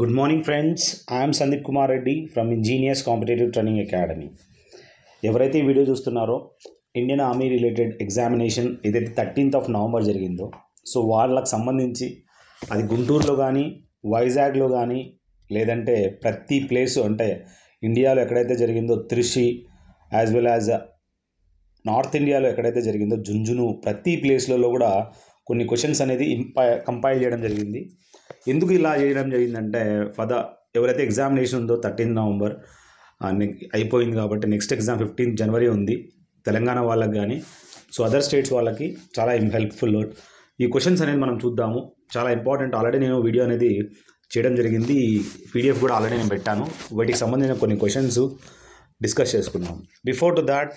good morning friends I am Sandeep Kumar Reddy from Engineers Competitive Training Academy ఎవరైతే ఈ video చూస్తున్నారో Indian army related examination ఏదైతే thirteenth of November జరిగిందో so వాళ్ళకు సంబంధించి అది గుంటూరులో కానీ వైజాగ్లో కానీ లేదంటే ప్రతి ప్లేసు అంటే ఇండియాలో ఎక్కడైతే జరిగిందో త్రిషి యాజ్ వెల్ యాజ్ నార్త్ ఇండియాలో ఎక్కడైతే జరిగిందో జుంజును ప్రతి ప్లేస్లలో కూడా కొన్ని క్వశ్చన్స్ అనేది ఇంపై కంపైల్ చేయడం జరిగింది ఎందుకు ఇలా చేయడం జరిగిందంటే ఫర్ ద ఎవరైతే ఎగ్జామినేషన్ ఉందో థర్టీన్త్ నవంబర్ అయిపోయింది కాబట్టి నెక్స్ట్ ఎగ్జామ్ ఫిఫ్టీన్త్ జనవరి ఉంది తెలంగాణ వాళ్ళకి కానీ సో అదర్ స్టేట్స్ వాళ్ళకి చాలా హెల్ప్ఫుల్ ఈ క్వశ్చన్స్ అనేది మనం చూద్దాము చాలా ఇంపార్టెంట్ ఆల్రెడీ నేను వీడియో అనేది చేయడం జరిగింది పీడిఎఫ్ కూడా ఆల్రెడీ నేను పెట్టాను వీటికి సంబంధించిన కొన్ని క్వశ్చన్స్ డిస్కస్ చేసుకున్నాం బిఫోర్ టు దాట్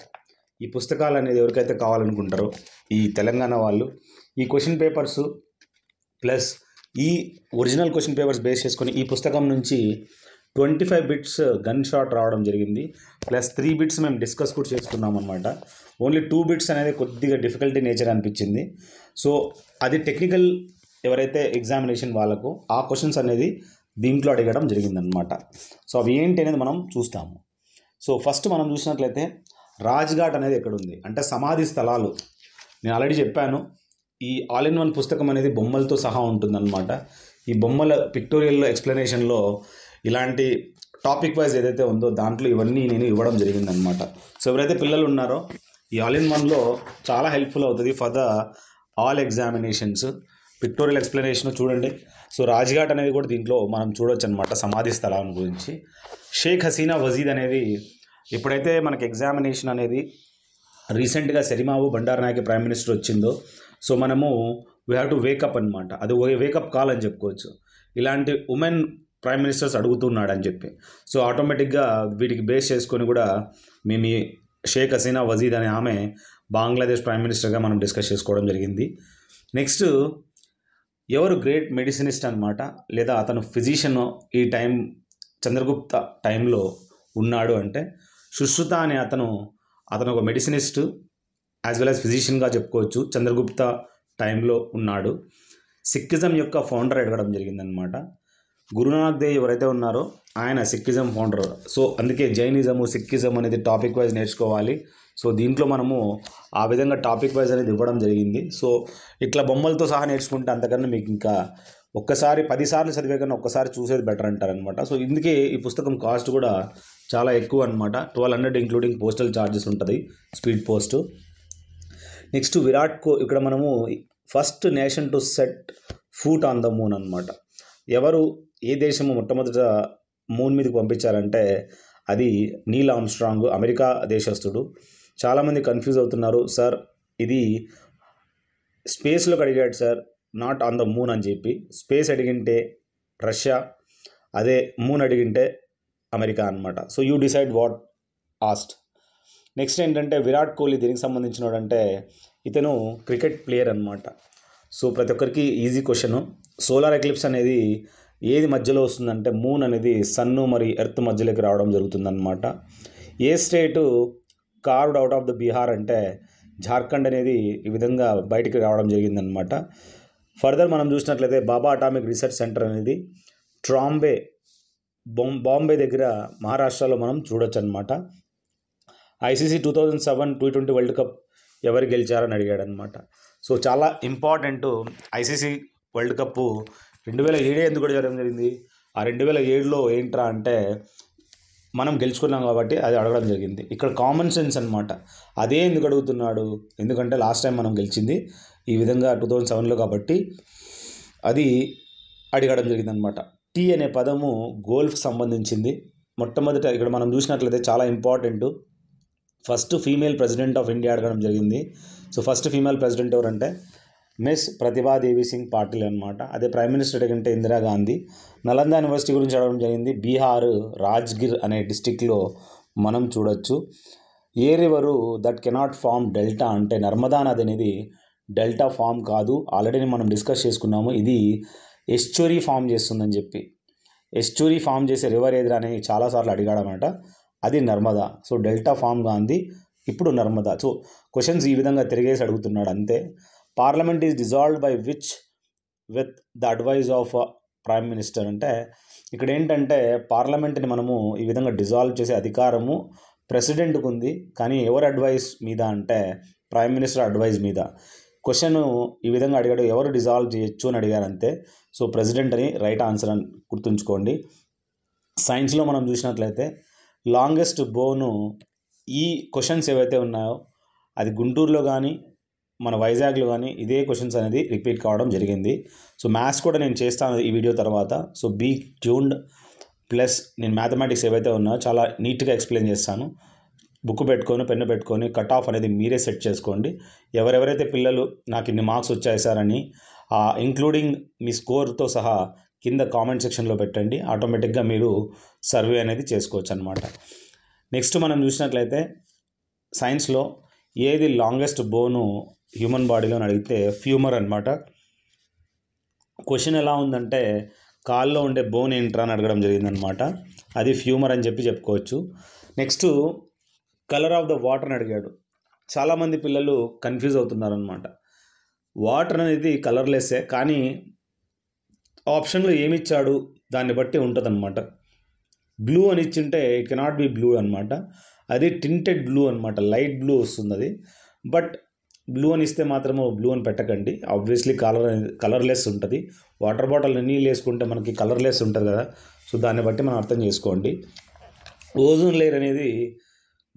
ఈ పుస్తకాలు అనేది ఎవరికైతే కావాలనుకుంటారో ఈ తెలంగాణ వాళ్ళు ఈ క్వశ్చన్ పేపర్స్ ప్లస్ ఈ ఒరిజినల్ క్వశ్చన్ పేపర్స్ బేస్ చేసుకొని ఈ పుస్తకం నుంచి twenty five bits gun shot రావడం జరిగింది ప్లస్ త్రీ బిట్స్ మేము డిస్కస్ కూడా చేసుకున్నాం అనమాట ఓన్లీ టూ బిట్స్ అనేది కొద్దిగా డిఫికల్టీ నేచర్ అనిపించింది సో అది టెక్నికల్ ఎవరైతే ఎగ్జామినేషన్ వాళ్ళకు ఆ క్వశ్చన్స్ అనేది దీంట్లో అడగడం జరిగిందనమాట సో అవి ఏంటి అనేది మనం చూస్తాము సో ఫస్ట్ మనం చూసినట్లయితే రాజ్ఘాట్ అనేది ఎక్కడుంది అంటే సమాధి స్థలాలు నేను ఆల్రెడీ చెప్పాను ఈ ఆల్ ఇన్ వన్ పుస్తకం అనేది బొమ్మలతో సహా ఉంటుందన్నమాట ఈ బొమ్మల పిక్టోరియల్లో ఎక్స్ప్లెనేషన్లో ఇలాంటి టాపిక్ వైజ్ ఏదైతే ఉందో దాంట్లో ఇవన్నీ నేను ఇవ్వడం జరిగిందనమాట సో ఎవరైతే పిల్లలు ఉన్నారో ఈ ఆల్ ఇన్ వన్లో చాలా హెల్ప్ఫుల్ అవుతుంది for the all examinations pictorial explanation చూడండి సో రాజ్ఘాట్ అనేది కూడా దీంట్లో మనం చూడొచ్చు అనమాట సమాధి స్థలాన్ని గురించి షేక్ హసీనా వజీద్ అనేది ఎప్పుడైతే మనకి ఎగ్జామినేషన్ అనేది రీసెంట్గా సెరిమాబు బండారనాయకి ప్రైమ్ మినిస్టర్ వచ్చిందో సో మనము వీ హ్యావ్ టు వేకప్ అనమాట అది వేకప్ కాల్ అని చెప్పుకోవచ్చు ఇలాంటి ఉమెన్ ప్రైమ్ మినిస్టర్స్ అడుగుతున్నాడు అని చెప్పి సో ఆటోమేటిక్గా వీటికి బేస్ చేసుకొని కూడా మేము షేక్ హసీనా వజీద్ అనే ఆమె బంగ్లాదేశ్ ప్రైమ్ మినిస్టర్గా మనం డిస్కస్ చేసుకోవడం జరిగింది నెక్స్ట్ ఎవరు గ్రేట్ మెడిసినిస్ట్ అనమాట లేదా అతను ఫిజిషియన్ ఈ టైం చంద్రగుప్త టైంలో ఉన్నాడు అంటే సుశ్రుత అనే అతను అతను ఒక మెడిసినిస్ట్ యాజ్ వెల్ యాజ్ ఫిజిషియన్గా చెప్పుకోవచ్చు చంద్రగుప్త టైంలో ఉన్నాడు సిక్కిజం యొక్క ఫౌండర్ ఎడగడం జరిగిందనమాట గురునానక్ దేవ్ ఎవరైతే ఉన్నారో ఆయన సిక్కిజం ఫౌండర్ సో అందుకే జైనిజము సిక్కిజం అనేది టాపిక్ వైజ్ నేర్చుకోవాలి సో దీంట్లో మనము ఆ విధంగా టాపిక్ వైజ్ అనేది ఇవ్వడం జరిగింది సో ఇట్లా బొమ్మలతో సహా నేర్చుకుంటే అంతకన్నా మీకు ఇంకా ఒక్కసారి పదిసార్లు చదివే కన్నా ఒక్కసారి చూసేది బెటర్ అంటారనమాట సో ఇందుకే ఈ పుస్తకం కాస్ట్ కూడా చాలా ఎక్కువ అనమాట twelve hundred including postal charges ఉంటుంది స్పీడ్ పోస్ట్ నెక్స్ట్ విరాట్ కో ఇక్కడ మనము first nation to set foot on the moon అనమాట ఎవరు ఏ దేశము మొట్టమొదట మూన్ మీదకి పంపించారంటే అది నీల్ ఆమ్స్ట్రాంగ్ అమెరికా దేశస్థుడు చాలామంది కన్ఫ్యూజ్ అవుతున్నారు సార్ ఇది స్పేస్లోకి అడిగాడు sir not on the moon అని చెప్పి స్పేస్ అడిగింటే రష్యా అదే మూన్ అడిగింటే అమెరికా అనమాట సో యూ డిసైడ్ వాట్ ఆస్ట్ నెక్స్ట్ ఏంటంటే విరాట్ కోహ్లీ దీనికి సంబంధించిన అంటే ఇతను క్రికెట్ ప్లేయర్ అనమాట సో ప్రతి ఒక్కరికి ఈజీ క్వశ్చన్ సోలార్ ఎక్లిప్స్ అనేది ఏది మధ్యలో వస్తుందంటే మూన్ అనేది సన్ను మరియు ఎర్త్ మధ్యలోకి రావడం జరుగుతుందన్నమాట a state carved out of the Bihar అంటే జార్ఖండ్ అనేది ఈ విధంగా బయటికి రావడం జరిగిందనమాట ఫర్దర్ మనం చూసినట్లయితే బాబా అటామిక్ రీసెర్చ్ సెంటర్ అనేది ట్రాంబే బాంబే దగ్గర మహారాష్ట్రలో మనం చూడొచ్చు అనమాట ICC two thousand seven two twenty world cup ఎవరు గెలిచారని అడిగాడు అనమాట సో చాలా ఇంపార్టెంట్ ఐసీసీ వరల్డ్ కప్ రెండు వేల ఏడే ఎందుకు కూడా జరగడం జరిగింది ఆ రెండు వేల ఏడులో ఏంట్రా అంటే మనం గెలుచుకున్నాం కాబట్టి అది అడగడం జరిగింది ఇక్కడ కామన్ సెన్స్ అనమాట అదే ఎందుకు అడుగుతున్నాడు ఎందుకంటే లాస్ట్ టైం మనం గెలిచింది ఈ విధంగా టూ థౌజండ్ సెవెన్లో కాబట్టి అది అడగడం జరిగింది అనమాట టీ అనే పదము గోల్ఫ్ సంబంధించింది మొట్టమొదట ఇక్కడ మనం చూసినట్లయితే చాలా important first female president of India అడగడం జరిగింది సో ఫస్ట్ ఫీమేల్ ప్రెసిడెంట్ ఎవరంటే మిస్ ప్రతిభాదేవి సింగ్ పాటిల్ అనమాట అదే ప్రైమ్ మినిస్టర్ ఏంటంటే ఇందిరాగాంధీ నలంద యూనివర్సిటీ గురించి అడగడం జరిగింది బీహార్ రాజ్గిర్ అనే డిస్టిక్లో మనం చూడొచ్చు a river that cannot form delta అంటే నర్మదా నది అనేది డెల్టా ఫామ్ కాదు ఆల్రెడీ మనం డిస్కస్ చేసుకున్నాము ఇది ఎస్చూరీ ఫామ్ చేస్తుందని చెప్పి ఎస్చూరీ ఫామ్ చేసే రివర్ ఏదిరా అని చాలాసార్లు అడిగాడనమాట అది Narmada so delta form Gandhi ఇప్పుడు నర్మదా సో క్వశ్చన్స్ ఈ విధంగా తిరిగేసి అడుగుతున్నాడు అంతే parliament is dissolved by which with the advice of prime minister అంటే ఇక్కడ ఏంటంటే పార్లమెంట్ని మనము ఈ విధంగా డిజాల్వ్ చేసే అధికారము ప్రెసిడెంట్కు ఉంది కానీ ఎవరి అడ్వైస్ మీద అంటే ప్రైమ్ మినిస్టర్ అడ్వైజ్ మీద క్వశ్చన్ ఈ విధంగా అడిగాడు ఎవరు డిజాల్వ్ చేయొచ్చు అని అడిగారు అంతే సో ప్రెసిడెంట్ అని రైట్ ఆన్సర్ అని గుర్తుంచుకోండి సైన్స్లో మనం చూసినట్లయితే లాంగెస్ట్ బోను ఈ క్వశ్చన్స్ ఏవైతే ఉన్నాయో అది గుంటూరులో కానీ మన వైజాగ్లో కానీ ఇదే క్వశ్చన్స్ అనేది రిపీట్ కావడం జరిగింది సో మ్యాథ్స్ కూడా నేను చేస్తాను ఈ వీడియో తర్వాత సో బీ ట్యూన్డ్ ప్లస్ నేను మ్యాథమెటిక్స్ ఏవైతే ఉన్నాయో చాలా నీట్గా ఎక్స్ప్లెయిన్ చేస్తాను బుక్ పెట్టుకొని పెన్ను పెట్టుకొని కట్ ఆఫ్ అనేది మీరే సెట్ చేసుకోండి ఎవరెవరైతే పిల్లలు నాకు ఇన్ని మార్క్స్ వచ్చాయి సార్ అని ఇంక్లూడింగ్ మీ స్కోర్తో సహా కింద కామెంట్ సెక్షన్లో పెట్టండి ఆటోమేటిక్గా మీరు సర్వే అనేది చేసుకోవచ్చు అనమాట నెక్స్ట్ మనం చూసినట్లయితే సైన్స్లో ఏది లాంగెస్ట్ బోను హ్యూమన్ బాడీలో అడిగితే ఫ్యూమర్ అనమాట క్వశ్చన్ ఎలా ఉందంటే కాల్లో ఉండే బోన్ ఏంట్రా అని అడగడం జరిగిందనమాట అది ఫ్యూమర్ అని చెప్పి చెప్పుకోవచ్చు next colour of the water అని అడిగాడు చాలామంది పిల్లలు కన్ఫ్యూజ్ అవుతున్నారనమాట వాటర్ అనేది కలర్లెస్సే కానీ ఆప్షన్లో ఏమిచ్చాడు దాన్ని బట్టి ఉంటుందన్నమాట బ్లూ అని ఇచ్చింటే ఇట్ కెనాట్ బి బ్లూ అనమాట అది టింటెడ్ బ్లూ అనమాట లైట్ బ్లూ వస్తుంది అది బట్ బ్లూ అని ఇస్తే మాత్రము బ్లూ అని పెట్టకండి ఆబ్వియస్లీ కలర్ కలర్లెస్ ఉంటుంది వాటర్ బాటిల్ నీళ్ళు వేసుకుంటే మనకి కలర్లెస్ ఉంటుంది కదా సో దాన్ని బట్టి మనం అర్థం చేసుకోండి ఓజోన్ లేయర్ అనేది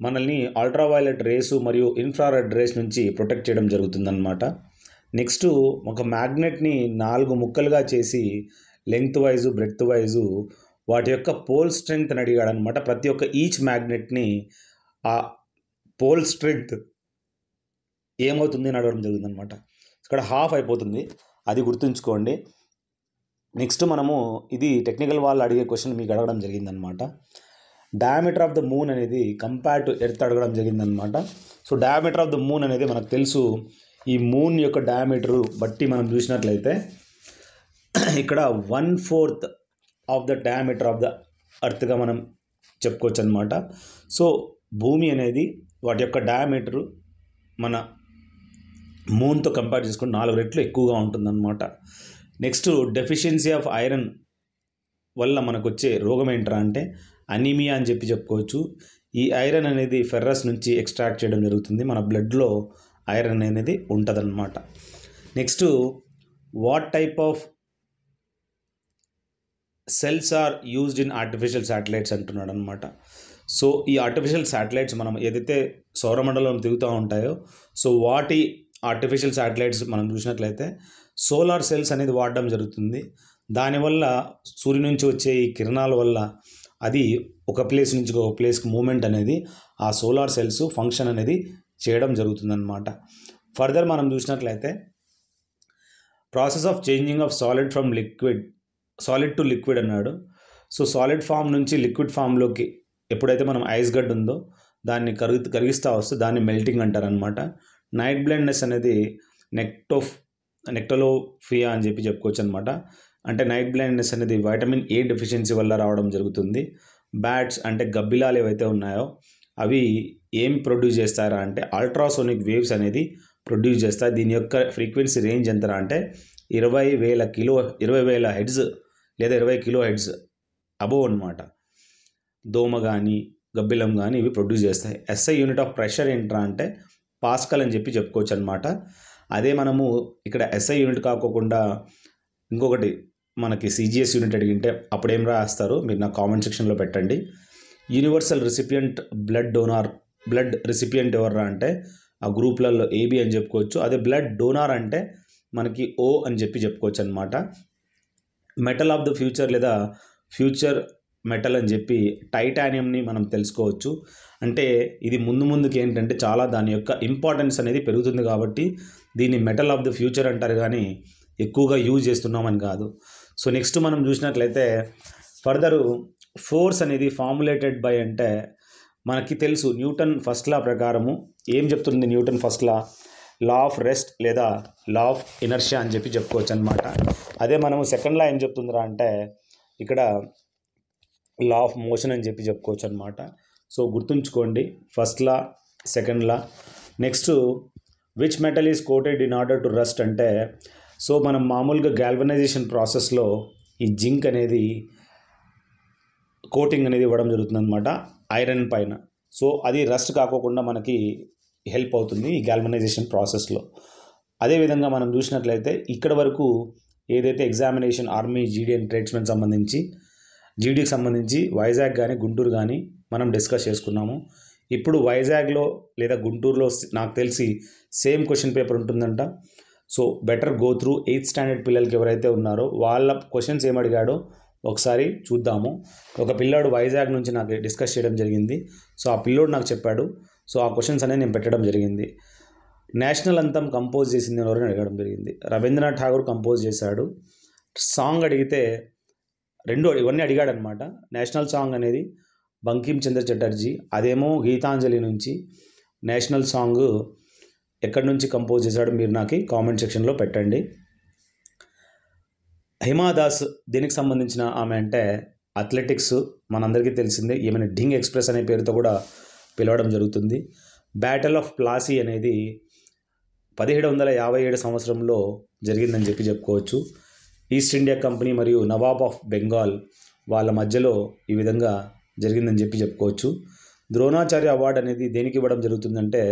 మనల్ని అల్ట్రావైలెట్ రేసు మరియు ఇన్ఫ్రారెడ్ రేస్ నుంచి ప్రొటెక్ట్ చేయడం జరుగుతుందన్నమాట నెక్స్ట్ ఒక మ్యాగ్నెట్ని నాలుగు ముక్కలుగా చేసి లెంగ్త్ వైజు బ్రెడ్త్ వైజు వాటి యొక్క పోల్ స్ట్రెంగ్త్ అని అడిగాడు అనమాట ప్రతి ఒక్క ఈచ్ మ్యాగ్నెట్ని ఆ పోల్ స్ట్రెంగ్త్ ఏమవుతుంది అని అడగడం జరుగుతుందనమాట ఇక్కడ హాఫ్ అయిపోతుంది అది గుర్తుంచుకోండి నెక్స్ట్ మనము ఇది టెక్నికల్ వాళ్ళు అడిగే క్వశ్చన్ మీకు అడగడం జరిగిందనమాట డయామీటర్ ఆఫ్ ద మూన్ అనేది కంపేర్ టు ఎర్త్ అడగడం జరిగిందనమాట so diameter of the moon అనేది మనకు తెలుసు ఈ మూన్ యొక్క డయామీటరు బట్టి మనం చూసినట్లయితే ఇక్కడ one fourth of the diameter of the అర్త్గా మనం చెప్పుకోవచ్చు అనమాట సో భూమి అనేది వాటి యొక్క డయామీటరు మన మూన్తో కంపేర్ చేసుకుంటే నాలుగు రెట్లు ఎక్కువగా ఉంటుందన్నమాట నెక్స్ట్ డెఫిషియన్సీ ఆఫ్ ఐరన్ వల్ల మనకు వచ్చే రోగం ఏంట్రా అంటే అనీమియా అని చెప్పి చెప్పుకోవచ్చు ఈ ఐరన్ అనేది ఫెర్రస్ నుంచి ఎక్స్ట్రాక్ట్ చేయడం జరుగుతుంది మన బ్లడ్లో ఐరన్ అనేది ఉంటుందన్నమాట next what type of cells are used in artificial satellites అంటున్నాడు అనమాట సో ఈ ఆర్టిఫిషియల్ శాటిలైట్స్ మనం ఏదైతే సౌరమండలం తిరుగుతూ ఉంటాయో సో వాటి ఆర్టిఫిషియల్ శాటిలైట్స్ మనం చూసినట్లయితే సోలార్ సెల్స్ అనేది వాడడం జరుగుతుంది దానివల్ల సూర్యు నుంచి వచ్చే ఈ కిరణాల వల్ల అది ఒక ప్లేస్ నుంచి ఒక ప్లేస్కి మూమెంట్ అనేది ఆ సోలార్ సెల్స్ ఫంక్షన్ అనేది చేయడం జరుగుతుందన్నమాట ఫర్దర్ మనం చూసినట్లయితే process of changing of solid from liquid solid to liquid అన్నాడు సో సాలిడ్ ఫామ్ నుంచి లిక్విడ్ ఫామ్లోకి ఎప్పుడైతే మనం ఐస్ గడ్డ ఉందో దాన్ని కరిగి కరిగిస్తూ వస్తే దాన్ని మెల్టింగ్ అంటారనమాట నైట్ బ్లైండ్నెస్ అనేది నెక్టోఫ్ నెక్టోలోఫియా అని చెప్పి చెప్పుకోవచ్చు అనమాట అంటే నైట్ బ్లైండ్నెస్ అనేది వైటమిన్ ఏ డెఫిషియన్సీ వల్ల రావడం జరుగుతుంది బ్యాట్స్ అంటే గబ్బిలాలు ఏవైతే ఉన్నాయో అవి ఏం ప్రొడ్యూస్ చేస్తారా అంటే అల్ట్రాసోనిక్ వేవ్స్ అనేది ప్రొడ్యూస్ చేస్తారు దీని యొక్క ఫ్రీక్వెన్సీ రేంజ్ ఎంతరా అంటే ఇరవై వేల కిలో ఇరవై వేల హెడ్స్ లేదా ఇరవై కిలో హెడ్స్ అబోవ్ అనమాట దోమ కానీ గబ్బిలం కానీ ఇవి ప్రొడ్యూస్ చేస్తాయి ఎస్ఐ యూనిట్ ఆఫ్ ప్రెషర్ ఏంట్రా అంటే పాస్కల్ అని చెప్పి చెప్పుకోవచ్చు అనమాట అదే మనము ఇక్కడ ఎస్ఐ యూనిట్ కాకోకుండా ఇంకొకటి మనకి సిజిఎస్ యూనిట్ అడిగింటే అప్పుడేం రాస్తారు మీరు నా కామెంట్ సెక్షన్లో పెట్టండి universal recipient blood donor blood recipient ఎవర్రా అంటే ఆ గ్రూప్లలో ఏబి అని చెప్పుకోవచ్చు అదే బ్లడ్ డోనార్ అంటే మనకి ఓ అని చెప్పి చెప్పుకోవచ్చు అనమాట మెటల్ ఆఫ్ ద ఫ్యూచర్ లేదా ఫ్యూచర్ మెటల్ అని చెప్పి టైటానియంని మనం తెలుసుకోవచ్చు అంటే ఇది ముందు ముందుకు ఏంటంటే చాలా దాని యొక్క ఇంపార్టెన్స్ అనేది పెరుగుతుంది కాబట్టి దీన్ని మెటల్ ఆఫ్ ద ఫ్యూచర్ అంటారు కానీ ఎక్కువగా యూజ్ చేస్తున్నామని కాదు సో నెక్స్ట్ మనం చూసినట్లయితే ఫర్దరు ఫోర్స్ అనేది ఫార్ములేటెడ్ బై అంటే మనకి తెలుసు న్యూటన్ ఫస్ట్ లా ప్రకారము ఏం చెప్తుంది Newton first law law of rest లేదా లా ఆఫ్ ఇనర్షియా అని చెప్పి చెప్పుకోవచ్చు అనమాట అదే మనము సెకండ్ లా ఏం చెప్తుందిరా అంటే ఇక్కడ లా ఆఫ్ మోషన్ అని చెప్పి చెప్పుకోవచ్చు అనమాట సో గుర్తుంచుకోండి first law second law next which metal is coated in order to rust అంటే సో మనం మామూలుగా గ్యాల్వనైజేషన్ ప్రాసెస్లో ఈ జింక్ అనేది కోటింగ్ అనేది ఇవ్వడం జరుగుతుంది అనమాట ఐరన్ పైన సో అది రస్ట్ కాకోకుండా మనకి హెల్ప్ అవుతుంది ఈ గ్యాల్మనైజేషన్ ప్రాసెస్లో అదేవిధంగా మనం చూసినట్లయితే ఇక్కడ వరకు ఏదైతే examination army GD and tradesmen సంబంధించి జీడీకి సంబంధించి వైజాగ్ కానీ గుంటూరు కానీ మనం డిస్కస్ చేసుకున్నాము ఇప్పుడు వైజాగ్లో లేదా గుంటూరులో నాకు తెలిసి సేమ్ క్వశ్చన్ పేపర్ ఉంటుందంట so better go through eighth standard పిల్లలకి ఎవరైతే ఉన్నారో వాళ్ళ క్వశ్చన్స్ ఏమడిగాడో ఒకసారి చూద్దాము ఒక పిల్లాడు వైజాగ్ నుంచి నాకు డిస్కస్ చేయడం జరిగింది సో ఆ పిల్లోడు నాకు చెప్పాడు సో ఆ క్వశ్చన్స్ అనేది నేను పెట్టడం జరిగింది నేషనల్ అంతం కంపోజ్ చేసింది ఎవరని అడగడం జరిగింది రవీంద్రనాథ్ ఠాగూర్ కంపోజ్ చేశాడు సాంగ్ అడిగితే రెండు ఇవన్నీ అడిగాడనమాట నేషనల్ సాంగ్ అనేది బంకిం చంద్ర చటర్జీ అదేమో గీతాంజలి నుంచి నేషనల్ సాంగ్ ఎక్కడి నుంచి కంపోజ్ చేశాడు మీరు నాకు కామెంట్ సెక్షన్లో పెట్టండి హిమాదాస్ దీనికి సంబంధించిన ఆమె అంటే అథ్లెటిక్స్ మనందరికీ తెలిసిందే ఈమెను డింగ్ ఎక్స్ప్రెస్ అనే పేరుతో కూడా పిలవడం జరుగుతుంది బ్యాటిల్ ఆఫ్ ప్లాసీ అనేది పదిహేడు వందల యాభై ఏడు సంవత్సరంలో జరిగిందని చెప్పి చెప్పుకోవచ్చు ఈస్ట్ ఇండియా కంపెనీ మరియు నవాబ్ ఆఫ్ బెంగాల్ వాళ్ళ మధ్యలో ఈ విధంగా జరిగిందని చెప్పి చెప్పుకోవచ్చు ద్రోణాచార్య అవార్డు అనేది దేనికి ఇవ్వడం జరుగుతుందంటే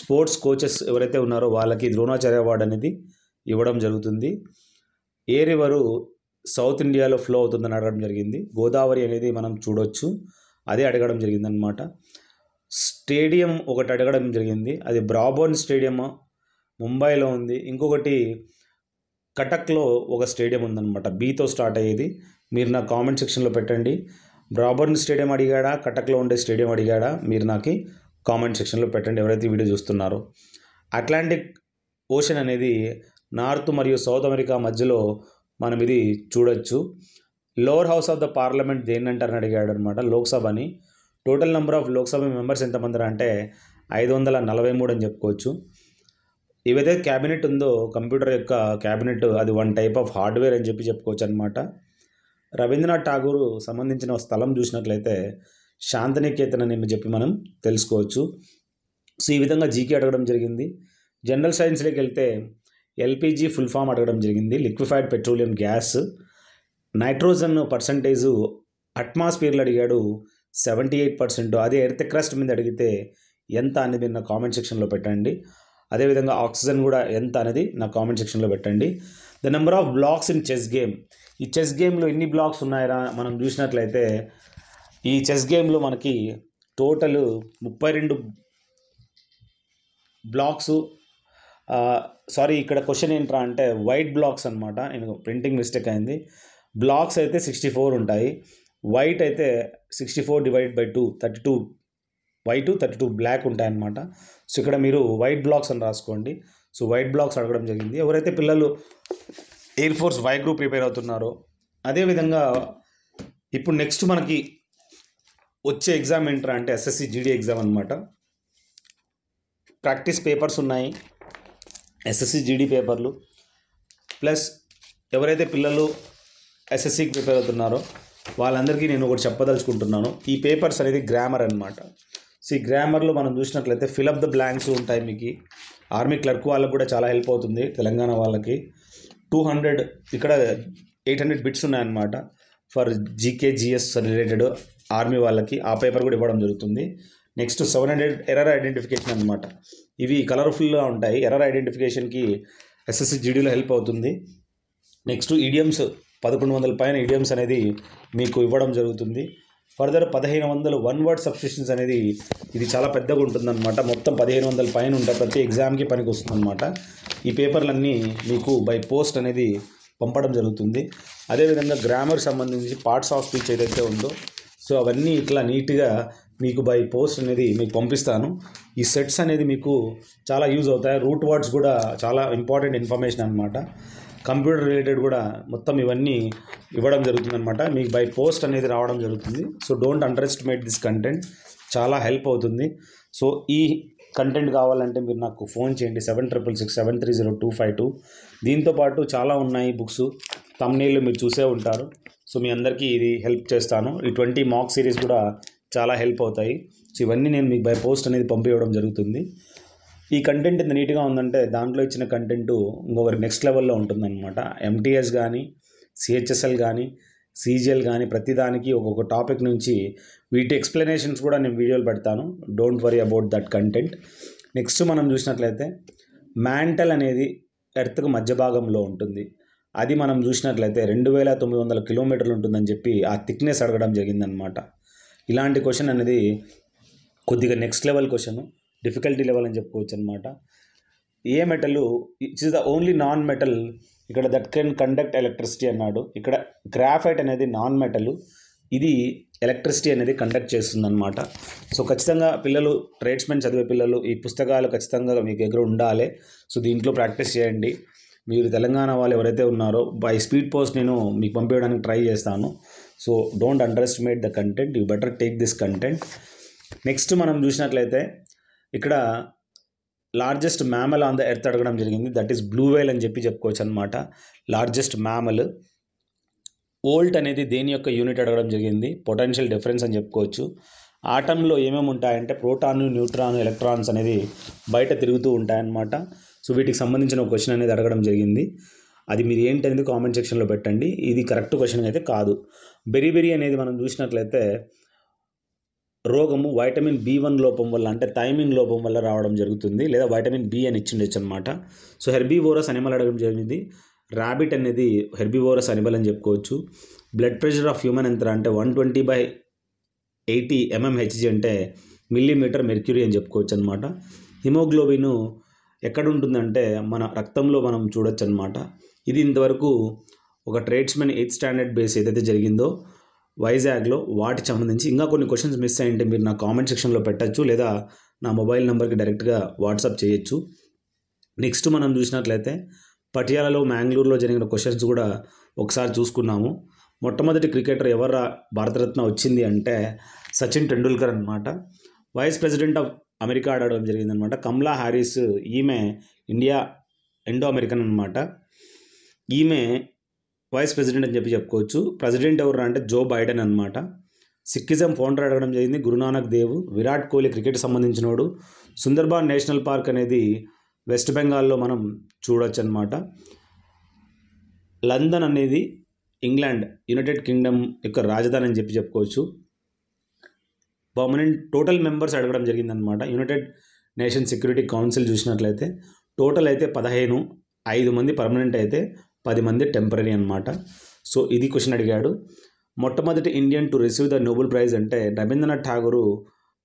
స్పోర్ట్స్ కోచెస్ ఎవరైతే ఉన్నారో వాళ్ళకి ద్రోణాచార్య అవార్డు అనేది ఇవ్వడం జరుగుతుంది ఏ రివరు సౌత్ ఇండియాలో ఫ్లో అవుతుందని అడగడం జరిగింది గోదావరి అనేది మనం చూడొచ్చు అదే అడగడం జరిగిందనమాట స్టేడియం ఒకటి అడగడం జరిగింది అది బ్రాబోర్న్ స్టేడియం ముంబైలో ఉంది ఇంకొకటి కటక్లో ఒక స్టేడియం ఉందన్నమాట బీతో స్టార్ట్ అయ్యేది మీరు నా కామెంట్ సెక్షన్లో పెట్టండి బ్రాబర్న్ స్టేడియం అడిగాడా కటక్లో ఉండే స్టేడియం అడిగాడా మీరు నాకు కామెంట్ సెక్షన్లో పెట్టండి ఎవరైతే వీడియో చూస్తున్నారో అట్లాంటిక్ ఓషన్ అనేది నార్త్ మరియు సౌత్ అమెరికా మధ్యలో మనం ఇది చూడొచ్చు lower house of the parliament దేన్ని అంటారని అడిగాడు అనమాట లోక్సభని total number of Lok Sabha members ఎంతమంది అంటే ఐదు వందల నలభై మూడు అని చెప్పుకోవచ్చు ఏవైతే క్యాబినెట్ ఉందో కంప్యూటర్ యొక్క క్యాబినెట్ అది వన్ టైప్ ఆఫ్ హార్డ్వేర్ అని చెప్పి చెప్పుకోవచ్చు అనమాట రవీంద్రనాథ్ ఠాగూర్ సంబంధించిన స్థలం చూసినట్లయితే శాంతినికేతన్ అని చెప్పి మనం తెలుసుకోవచ్చు సో ఈ విధంగా జీకే అడగడం జరిగింది జనరల్ సైన్స్లోకి వెళ్తే ఎల్పిజి ఫుల్ ఫామ్ అడగడం జరిగింది liquefied petroleum gas nitrogen percentage అట్మాస్ఫియర్లో అడిగాడు సెవెంటీ ఎయిట్ పర్సెంట్ అదే ఎర్త్ క్రస్ట్ మీద అడిగితే ఎంత అనేది నా కామెంట్ సెక్షన్లో పెట్టండి అదేవిధంగా ఆక్సిజన్ కూడా ఎంత అనేది నా కామెంట్ సెక్షన్లో పెట్టండి the number of blocks in chess game ఈ చెస్ గేమ్లో ఎన్ని బ్లాక్స్ ఉన్నాయా మనం చూసినట్లయితే ఈ చెస్ గేమ్లో మనకి టోటల్ ముప్పై రెండు బ్లాక్స్ సారీ ఇక్కడ క్వశ్చన్ ఏంట్రా అంటే వైట్ బ్లాక్స్ అనమాట నేను ప్రింటింగ్ మిస్టేక్ అయింది బ్లాక్స్ అయితే సిక్స్టీ ఫోర్ ఉంటాయి వైట్ అయితే sixty four divide by two thirty two white thirty two black ఉంటాయన్నమాట సో ఇక్కడ మీరు వైట్ బ్లాక్స్ అని రాసుకోండి సో వైట్ బ్లాక్స్ అడగడం జరిగింది ఎవరైతే పిల్లలు air force Y group prepare అవుతున్నారో అదేవిధంగా ఇప్పుడు నెక్స్ట్ మనకి వచ్చే ఎగ్జామ్ ఏంట్రా అంటే ఎస్ఎస్సి జీడీ ఎగ్జామ్ అనమాట ప్రాక్టీస్ పేపర్స్ ఉన్నాయి ఎస్ఎస్సి జీడీ పేపర్లు ప్లస్ ఎవరైతే పిల్లలు ఎస్ఎస్సికి ప్రిపేర్ అవుతున్నారో వాళ్ళందరికీ నేను ఒకటి చెప్పదలుచుకుంటున్నాను ఈ పేపర్స్ అనేది గ్రామర్ అనమాట సో గ్రామర్లో మనం చూసినట్లయితే ఫిలప్ ద బ్లాంక్స్ ఉంటాయి మీకు ఆర్మీ క్లర్క్ వాళ్ళకు కూడా చాలా హెల్ప్ అవుతుంది తెలంగాణ వాళ్ళకి టూ హండ్రెడ్ ఇక్కడ ఎయిట్ హండ్రెడ్ బిట్స్ ఉన్నాయన్నమాట for GK GS related army వాళ్ళకి ఆ పేపర్ కూడా ఇవ్వడం జరుగుతుంది next seven hundred error identification అనమాట ఇవి కలర్ఫుల్గా ఉంటాయి ఎర్రర్ ఐడెంటిఫికేషన్కి ఎస్ఎస్సి జీడీలో హెల్ప్ అవుతుంది నెక్స్ట్ ఈడియమ్స్ పదకొండు వందల పైన ఈడియమ్స్ అనేది మీకు ఇవ్వడం జరుగుతుంది ఫర్దర్ పదిహేను వందల వన్ వర్డ్ సబ్స్క్రిప్షన్స్ అనేది ఇది చాలా పెద్దగా ఉంటుందన్నమాట మొత్తం పదిహేను వందల పైన ఉంటాయి ప్రతి ఎగ్జామ్కి పనికి వస్తుందన్నమాట ఈ పేపర్లన్నీ మీకు బై పోస్ట్ అనేది పంపడం జరుగుతుంది అదేవిధంగా గ్రామర్ సంబంధించి పార్ట్స్ ఆఫ్ స్పీచ్ ఏదైతే ఉందో సో అవన్నీ ఇట్లా నీట్గా మీకు బై పోస్ట్ అనేది మీకు పంపిస్తాను ఈ సెట్స్ అనేది మీకు చాలా యూజ్ అవుతాయి రూట్ వర్డ్స్ కూడా చాలా ఇంపార్టెంట్ ఇన్ఫర్మేషన్ అనమాట కంప్యూటర్ రిలేటెడ్ కూడా మొత్తం ఇవన్నీ ఇవ్వడం జరుగుతుంది అనమాట మీకు బై పోస్ట్ అనేది రావడం జరుగుతుంది so don't underestimate this content చాలా హెల్ప్ అవుతుంది సో ఈ కంటెంట్ కావాలంటే మీరు నాకు ఫోన్ చేయండి seven triple six seven three zero two five two దీంతోపాటు చాలా ఉన్నాయి బుక్స్ తమ్నీళ్ళు మీరు చూసే ఉంటారు సో మీ అందరికీ ఇది హెల్ప్ చేస్తాను ఈ ట్వంటీ మాక్ సిరీస్ కూడా చాలా హెల్ప్ అవుతాయి సో ఇవన్నీ నేను మీకు బై పోస్ట్ అనేది పంపివ్వడం జరుగుతుంది ఈ కంటెంట్ ఇంత నీట్గా ఉందంటే దాంట్లో ఇచ్చిన కంటెంట్ ఇంకొకరి నెక్స్ట్ లెవెల్లో ఉంటుందన్నమాట ఎంటీఎస్ కానీ సిహెచ్ఎస్ఎల్ కానీ సీజిఎల్ కానీ ప్రతిదానికి ఒక్కొక్క టాపిక్ నుంచి వీటి ఎక్స్ప్లెనేషన్స్ కూడా నేను వీడియోలు పెడతాను don't worry about that content next మనం చూసినట్లయితే మ్యాంటల్ అనేది ఎర్త్కు మధ్య భాగంలో ఉంటుంది అది మనం చూసినట్లయితే రెండు వేల తొమ్మిది వందల కిలోమీటర్లు ఉంటుందని చెప్పి ఆ థిక్నెస్ అడగడం జరిగిందనమాట ఇలాంటి క్వశ్చన్ అనేది కొద్దిగా next level question difficulty level అని చెప్పుకోవచ్చు అనమాట a metal it is the only non metal ఇక్కడ దట్ కెన్ కండక్ట్ ఎలక్ట్రిసిటీ అన్నాడు ఇక్కడ గ్రాఫైట్ అనేది నాన్ మెటల్ ఇది ఎలక్ట్రిసిటీ అనేది కండక్ట్ చేస్తుందన్నమాట సో ఖచ్చితంగా పిల్లలు ట్రేడ్స్మెన్ చదివే పిల్లలు ఈ పుస్తకాలు ఖచ్చితంగా మీకు దగ్గర ఉండాలి సో దీంట్లో ప్రాక్టీస్ చేయండి మీరు తెలంగాణ వాళ్ళు ఎవరైతే ఉన్నారో బై స్పీడ్ పోస్ట్ నేను మీకు పంపించడానికి ట్రై చేస్తాను so don't underestimate the content you better take this content next మనం చూసినట్లయితే ఇక్కడ largest mammal on the earth అడగడం జరిగింది దట్ ఈస్ బ్లూ వేల్ అని చెప్పి చెప్పుకోవచ్చు అనమాట లార్జెస్ట్ మ్యామల్ ఓల్ట్ అనేది దేని యొక్క యూనిట్ అడగడం జరిగింది పొటెన్షియల్ డిఫరెన్స్ అని చెప్పుకోవచ్చు ఆటంలో ఏమేమి ఉంటాయంటే ప్రోటాన్ న్యూట్రాన్ ఎలక్ట్రాన్స్ అనేది బయట తిరుగుతూ ఉంటాయన్నమాట సో వీటికి సంబంధించిన ఒక క్వశ్చన్ అనేది అడగడం జరిగింది అది మీరు ఏంటనేది కామెంట్ సెక్షన్లో పెట్టండి ఇది కరెక్ట్ క్వశ్చన్ అయితే కాదు బెరీబెరీ అనేది మనం చూసినట్లయితే రోగము వైటమిన్ బి వన్ లోపం వల్ల అంటే థైమిన్ లోపం వల్ల రావడం జరుగుతుంది లేదా వైటమిన్ బి అని ఇచ్చిండొచ్చు అనమాట సో ఓరస్ అనిమల్ అడగడం జరిగింది ర్యాబిట్ అనేది ఓరస్ అనిమల్ అని చెప్పుకోవచ్చు బ్లడ్ ప్రెషర్ ఆఫ్ హ్యూమన్ ఎంత అంటే one twenty by eighty mmHg అంటే మిల్లీమీటర్ మెర్క్యూరీ అని చెప్పుకోవచ్చు అనమాట హిమోగ్లోబిన్ ఎక్కడ ఉంటుందంటే మన రక్తంలో మనం చూడొచ్చు అనమాట ఇది ఇంతవరకు ఒక ట్రేడ్స్మెన్ ఎయిత్ స్టాండర్డ్ బేస్ ఏదైతే జరిగిందో వైజాగ్లో వాటికి సంబంధించి ఇంకా కొన్ని క్వశ్చన్స్ మిస్ అయ్యింటే మీరు నా కామెంట్ సెక్షన్లో పెట్టచ్చు లేదా నా మొబైల్ నెంబర్కి డైరెక్ట్గా వాట్సాప్ చేయొచ్చు నెక్స్ట్ మనం చూసినట్లయితే పటియాలలో మ్యాంగ్లూరులో జరిగిన క్వశ్చన్స్ కూడా ఒకసారి చూసుకున్నాము మొట్టమొదటి క్రికెటర్ ఎవరు భారతరత్న వచ్చింది అంటే సచిన్ టెండూల్కర్ అనమాట వైస్ ప్రెసిడెంట్ ఆఫ్ అమెరికా ఆడడం జరిగిందనమాట కమలా హారీస్ ఈమె ఇండియా ఎండో అమెరికన్ అనమాట ఈమె వైస్ ప్రెసిడెంట్ అని చెప్పి చెప్పుకోవచ్చు ప్రెసిడెంట్ ఎవరు అంటే జో బైడెన్ అనమాట సిక్కిజం ఫౌండర్ అడగడం జరిగింది గురునానక్ దేవ్ విరాట్ కోహ్లీ క్రికెట్ సంబంధించినోడు సుందర్బాన్ నేషనల్ పార్క్ అనేది వెస్ట్ బెంగాల్లో మనం చూడొచ్చు అనమాట లందన్ అనేది ఇంగ్లాండ్ యునైటెడ్ కింగ్డమ్ యొక్క రాజధాని అని చెప్పి చెప్పుకోవచ్చు పర్మనెంట్ టోటల్ మెంబర్స్ అడగడం జరిగిందనమాట యునైటెడ్ నేషన్ సెక్యూరిటీ కౌన్సిల్ చూసినట్లయితే టోటల్ అయితే పదహేను ఐదు మంది పర్మనెంట్ అయితే పది మంది టెంపరీ అనమాట సో ఇది క్వశ్చన్ అడిగాడు మొట్టమొదటి Indian to receive the Nobel prize అంటే రవీంద్రనాథ్ ఠాగూరు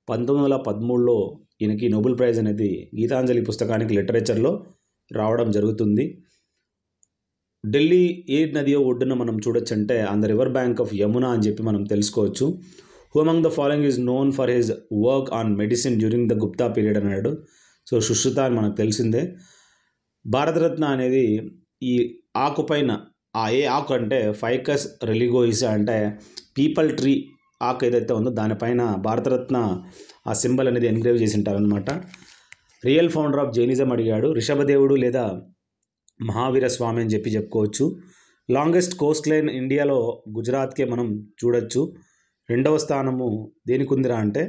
పంతొమ్మిది వందల పదమూడులో ఈయనకి నోబెల్ ప్రైజ్ అనేది గీతాంజలి పుస్తకానికి లిటరేచర్లో రావడం జరుగుతుంది ఢిల్లీ ఏ నదియో ఒడ్డున మనం చూడొచ్చు అంటే on river bank of Yamuna అని చెప్పి మనం తెలుసుకోవచ్చు who among the following is known for his work on medicine during the Gupta period అన్నాడు సో సుశ్రుత అని మనకు తెలిసిందే భారతరత్న అనేది ఈ ఆకు పైన ఆ ఏ ఆకు అంటే ఫైకస్ రెలిగోయిస్ అంటే పీపల్ ట్రీ ఆకు ఏదైతే ఉందో దానిపైన భారతరత్న ఆ సింబల్ అనేది ఎన్గ్రేవ్ చేసి ఉంటారనమాట రియల్ ఫౌండర్ ఆఫ్ జైనిజం అడిగాడు రిషభదేవుడు లేదా మహావీర స్వామి అని చెప్పి చెప్పుకోవచ్చు లాంగెస్ట్ కోస్ట్ లైన్ ఇండియాలో గుజరాత్కే మనం చూడొచ్చు రెండవ స్థానము దేనికి ఉందిరా అంటే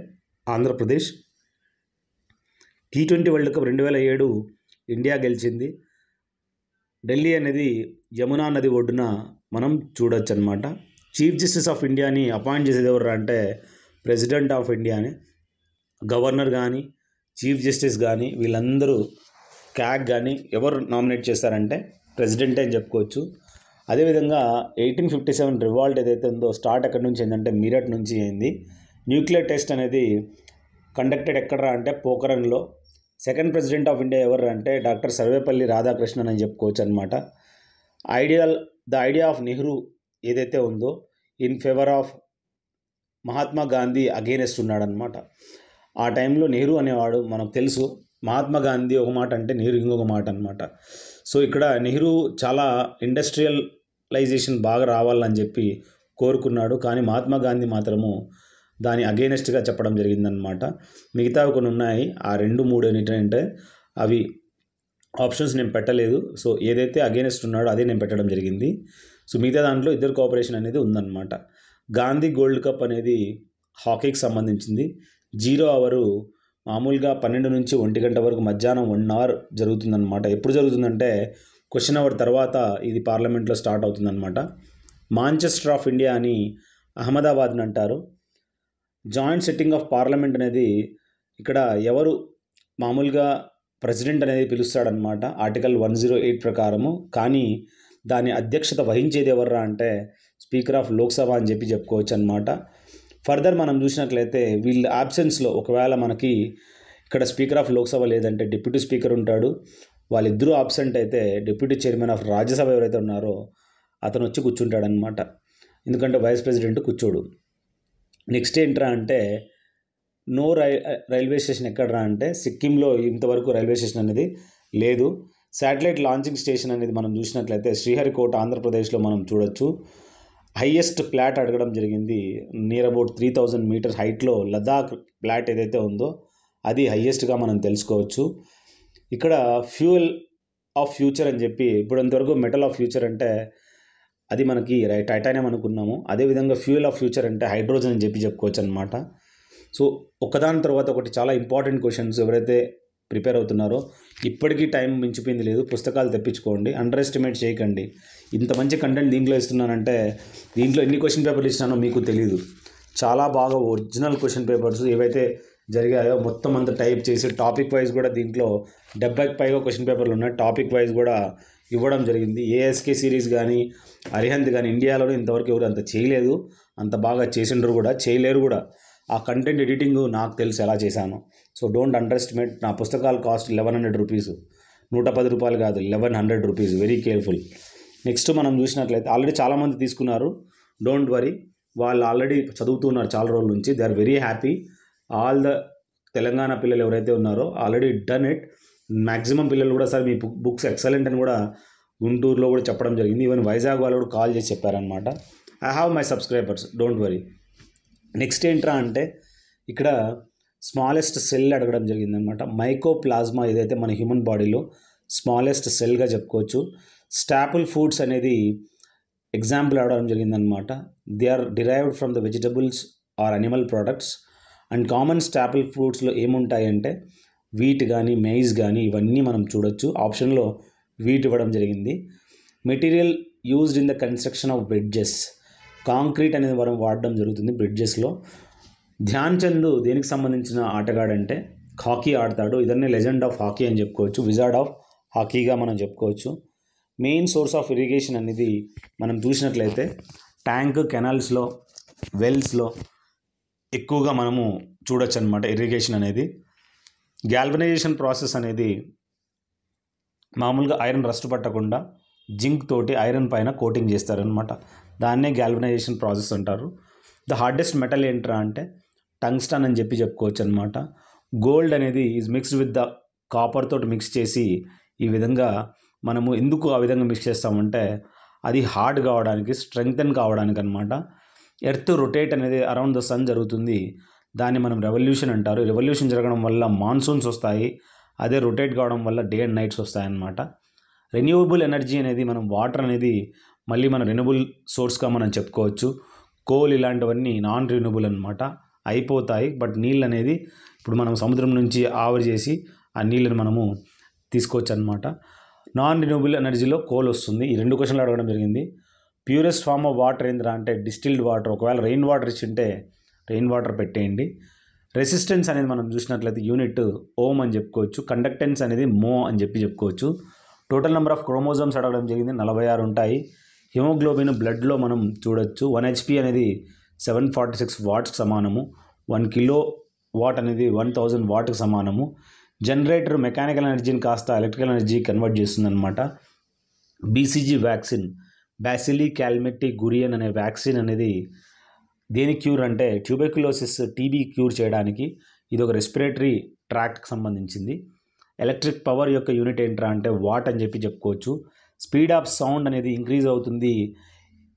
Andhra Pradesh T twenty world Cup రెండు వేల ఏడు ఇండియా గెలిచింది ఢిల్లీ అనేది యమునా నది ఒడ్డున మనం చూడొచ్చు అనమాట చీఫ్ జస్టిస్ ఆఫ్ ఇండియాని అపాయింట్ చేసేది ఎవరు అంటే ప్రెసిడెంట్ ఆఫ్ ఇండియాని గవర్నర్ కానీ చీఫ్ జస్టిస్ కానీ వీళ్ళందరూ క్యాగ్ కానీ ఎవరు నామినేట్ చేస్తారంటే ప్రెసిడెంట్ అని చెప్పుకోవచ్చు అదేవిధంగా ఎయిటీన్ ఫిఫ్టీ సెవెన్ రివాల్ట్ ఏదైతే ఉందో స్టార్ట్ ఎక్కడి నుంచి అయిందంటే మీరట్ నుంచి అయింది న్యూక్లియర్ టెస్ట్ అనేది కండక్టెడ్ ఎక్కడరా అంటే పోకరన్లో సెకండ్ ప్రెసిడెంట్ ఆఫ్ ఇండియా ఎవరు అంటే డాక్టర్ సర్వేపల్లి రాధాకృష్ణన్ అని చెప్పుకోవచ్చు అనమాట ideal the idea of Nehru ఏదైతే ఉందో in favour of Mahatma Gandhi against ఉన్నాడనమాట ఆ టైంలో నెహ్రూ అనేవాడు మనకు తెలుసు మహాత్మా గాంధీ ఒక మాట అంటే నెహ్రూ ఇంకొక మాట అనమాట సో ఇక్కడ నెహ్రూ చాలా ఇండస్ట్రియల్ సెక్యులైజేషన్ బాగా రావాలని చెప్పి కోరుకున్నాడు కానీ మహాత్మా గాంధీ మాత్రము దాని అగేనెస్ట్గా చెప్పడం జరిగిందనమాట మిగతావి కొన్ని ఉన్నాయి ఆ రెండు మూడు ఏంటంటే అవి ఆప్షన్స్ నేను పెట్టలేదు సో ఏదైతే అగేనెస్ట్ ఉన్నాడో అదే నేను పెట్టడం జరిగింది సో మిగతా దాంట్లో ఇద్దరు కోఆపరేషన్ అనేది ఉందన్నమాట గాంధీ గోల్డ్ కప్ అనేది హాకీకి సంబంధించింది జీరో అవరు మామూలుగా పన్నెండు నుంచి ఒంటి గంట వరకు మధ్యాహ్నం వన్ అవర్ జరుగుతుందన్నమాట ఎప్పుడు జరుగుతుందంటే క్వశ్చన్ అవర్ తర్వాత ఇది పార్లమెంట్లో స్టార్ట్ అవుతుందన్నమాట మాంచెస్టర్ ఆఫ్ ఇండియా అని అహ్మదాబాద్ని అంటారు జాయింట్ సిట్టింగ్ ఆఫ్ పార్లమెంట్ అనేది ఇక్కడ ఎవరు మామూలుగా ప్రెసిడెంట్ అనేది పిలుస్తాడనమాట article one zero oh eight ప్రకారము కానీ దాని అధ్యక్షత వహించేది ఎవర్రా అంటే స్పీకర్ ఆఫ్ లోక్సభ అని చెప్పి చెప్పుకోవచ్చు అనమాట ఫర్దర్ మనం చూసినట్లయితే వీళ్ళ యాబ్సెన్స్లో ఒకవేళ మనకి ఇక్కడ స్పీకర్ ఆఫ్ లోక్సభ లేదంటే డిప్యూటీ స్పీకర్ ఉంటాడు వాళ్ళిద్దరూ ఆబ్సెంట్ అయితే డిప్యూటీ చైర్మన్ ఆఫ్ రాజ్యసభ ఎవరైతే ఉన్నారో అతను వచ్చి కూర్చుంటాడనమాట ఎందుకంటే వైస్ ప్రెసిడెంట్ కూర్చోడు నెక్స్ట్ ఏంట్రా అంటే నో రై రైల్వే స్టేషన్ ఎక్కడరా అంటే సిక్కింలో ఇంతవరకు రైల్వే స్టేషన్ అనేది లేదు శాటిలైట్ లాంచింగ్ స్టేషన్ అనేది మనం చూసినట్లయితే శ్రీహరికోట ఆంధ్రప్రదేశ్లో మనం చూడొచ్చు హయ్యెస్ట్ ప్లాట్ అడగడం జరిగింది near about three thousand metres హైట్లో లదాఖ్ ప్లాట్ ఏదైతే ఉందో అది హయ్యెస్ట్గా మనం తెలుసుకోవచ్చు ఇక్కడ ఫ్యూయల్ ఆఫ్ ఫ్యూచర్ అని చెప్పి ఇప్పుడు అంతవరకు మెటల్ ఆఫ్ ఫ్యూచర్ అంటే అది మనకి టైటానియం అనుకున్నాము అదేవిధంగా ఫ్యూయల్ ఆఫ్ ఫ్యూచర్ అంటే హైడ్రోజన్ అని చెప్పి చెప్పుకోవచ్చు అనమాట సో ఒకదాని తర్వాత ఒకటి చాలా ఇంపార్టెంట్ క్వశ్చన్స్ ఎవరైతే ప్రిపేర్ అవుతున్నారో ఇప్పటికీ టైం మించిపోయింది లేదు పుస్తకాలు తెప్పించుకోండి అండర్ ఎస్టిమేట్ చేయకండి ఇంత మంచి కంటెంట్ దీంట్లో ఇస్తున్నానంటే దీంట్లో ఎన్ని క్వశ్చన్ పేపర్లు ఇచ్చినానో మీకు తెలియదు చాలా బాగా ఒరిజినల్ క్వశ్చన్ పేపర్స్ ఏవైతే జరిగాయో మొత్తం అంతా టైప్ చేసి టాపిక్ వైజ్ కూడా దీంట్లో డెబ్బైకి పైగా క్వశ్చన్ పేపర్లు ఉన్నాయి టాపిక్ వైజ్ కూడా ఇవ్వడం జరిగింది ఏఎస్కే సిరీస్ కానీ అరిహంత్ కానీ ఇండియాలోనే ఇంతవరకు ఎవరు అంత చేయలేదు అంత బాగా చేసిండ్రు కూడా చేయలేరు కూడా ఆ కంటెంట్ ఎడిటింగ్ నాకు తెలుసు ఎలా చేశాను సో డోంట్ అండర్స్టిమేట్ నా పుస్తకాల కాస్ట్ లెవెన్ హండ్రెడ్ రూపీస్ నూట పది రూపాయలు కాదు eleven hundred rupees very careful next మనం చూసినట్లయితే ఆల్రెడీ చాలామంది తీసుకున్నారు డోంట్ వరీ వాళ్ళు ఆల్రెడీ చదువుతున్నారు చాలా రోజుల నుంచి they are very happy all the Telangana పిల్లలు ఎవరైతే ఉన్నారో ఆల్రెడీ డన్ ఇట్ మ్యాక్సిమం పిల్లలు కూడా సార్ మీ బుక్స్ ఎక్సలెంట్ అని కూడా గుంటూరులో కూడా చెప్పడం జరిగింది ఈవెన్ వైజాగ్ వాళ్ళు కూడా కాల్ చేసి చెప్పారనమాట I have my subscribers don't worry next ఏంట్రా అంటే ఇక్కడ స్మాలెస్ట్ సెల్ అడగడం జరిగిందనమాట ప్లాజ్మా ఏదైతే మన హ్యూమన్ బాడీలో స్మాలెస్ట్ సెల్గా చెప్పుకోవచ్చు స్టాపుల్ ఫుడ్స్ అనేది ఎగ్జాంపుల్ అడగడం జరిగిందనమాట they are derived from the vegetables or animal products and common staple ఫ్రూట్స్లో ఏముంటాయంటే వీట్ కానీ మెయిజ్ కానీ ఇవన్నీ మనం చూడొచ్చు ఆప్షన్లో వీట్ ఇవ్వడం జరిగింది material used in the construction of bridges concrete అనేది మనం వాడడం జరుగుతుంది బ్రిడ్జెస్లో ధ్యాన్ చంద్ దేనికి సంబంధించిన ఆటగాడంటే హాకీ ఆడతాడు ఇదన్నీ లెజెండ్ ఆఫ్ హాకీ అని చెప్పుకోవచ్చు విజార్డ్ ఆఫ్ హాకీగా మనం చెప్పుకోవచ్చు మెయిన్ సోర్స్ ఆఫ్ ఇరిగేషన్ అనేది మనం చూసినట్లయితే ట్యాంక్ కెనాల్స్లో వెల్స్లో ఎక్కువగా మనము చూడొచ్చు అనమాట ఇరిగేషన్ అనేది గ్యాల్వనైజేషన్ ప్రాసెస్ అనేది మామూలుగా ఐరన్ రస్ట్ పట్టకుండా జింక్ తోటి ఐరన్ పైన కోటింగ్ చేస్తారనమాట దాన్నే గ్యాల్వనైజేషన్ ప్రాసెస్ అంటారు ద హార్డెస్ట్ మెటల్ ఏంట్రా అంటే టంగ్స్టాన్ అని చెప్పి చెప్పుకోవచ్చు అనమాట గోల్డ్ అనేది is mixed with the copper తోటి మిక్స్ చేసి ఈ విధంగా మనము ఎందుకు ఆ విధంగా మిక్స్ చేస్తామంటే అది హార్డ్ కావడానికి స్ట్రెంగ్తన్ కావడానికి అనమాట ఎర్త్ రొటేట్ అనేది అరౌండ్ ద సన్ జరుగుతుంది దాన్ని మనం రెవల్యూషన్ అంటారు రెవల్యూషన్ జరగడం వల్ల మాన్సూన్స్ వస్తాయి అదే రొటేట్ కావడం వల్ల డే అండ్ నైట్స్ వస్తాయన్నమాట రెన్యూవబుల్ ఎనర్జీ అనేది మనం వాటర్ అనేది మళ్ళీ మనం రెన్యూబుల్ సోర్స్గా మనం చెప్పుకోవచ్చు కోల్ ఇలాంటివన్నీ నాన్ రెన్యూబుల్ అనమాట అయిపోతాయి బట్ నీళ్ళు అనేది ఇప్పుడు మనం సముద్రం నుంచి ఆవిరి చేసి ఆ నీళ్ళని మనము తీసుకోవచ్చు అనమాట నాన్ రెన్యూబుల్ ఎనర్జీలో కోల్ వస్తుంది ఈ రెండు క్వశ్చన్లు అడగడం జరిగింది ప్యూరెస్ట్ ఫామ్ ఆఫ్ వాటర్ ఏందిరా అంటే డిస్టిల్డ్ వాటర్ ఒకవేళ రెయిన్ వాటర్ ఉంటే రెయిన్ వాటర్ పెట్టేయండి రెసిస్టెన్స్ అనేది మనం చూసినట్లయితే యూనిట్ ఓమ్ అని చెప్పుకోవచ్చు కండక్టెన్స్ అనేది మో అని చెప్పి చెప్పుకోవచ్చు టోటల్ నెంబర్ ఆఫ్ క్రోమోజోమ్స్ అడగడం జరిగింది నలభై ఆరు ఉంటాయి హిమోగ్లోబిన్ బ్లడ్లో మనం చూడొచ్చు వన్ హెచ్పి అనేది సెవెన్ ఫార్టీ సిక్స్ వాట్స్కి సమానము వన్ కిలో వాట్ అనేది వన్ థౌజండ్ వాట్కి సమానము జనరేటర్ మెకానికల్ ఎనర్జీని కాస్త ఎలక్ట్రికల్ ఎనర్జీ కన్వర్ట్ చేస్తుందన్నమాట BCG vaccine bacilli Calmette Guerin అనే వ్యాక్సిన్ అనేది దేని క్యూర్ అంటే ట్యూబెక్యులోసిస్ టీబీ క్యూర్ చేయడానికి ఇది ఒక రెస్పిరేటరీ ట్రాక్కి సంబంధించింది ఎలక్ట్రిక్ పవర్ యొక్క యూనిట్ ఏంట్రా అంటే వాట్ అని చెప్పి చెప్పుకోవచ్చు స్పీడ్ ఆఫ్ సౌండ్ అనేది ఇంక్రీజ్ అవుతుంది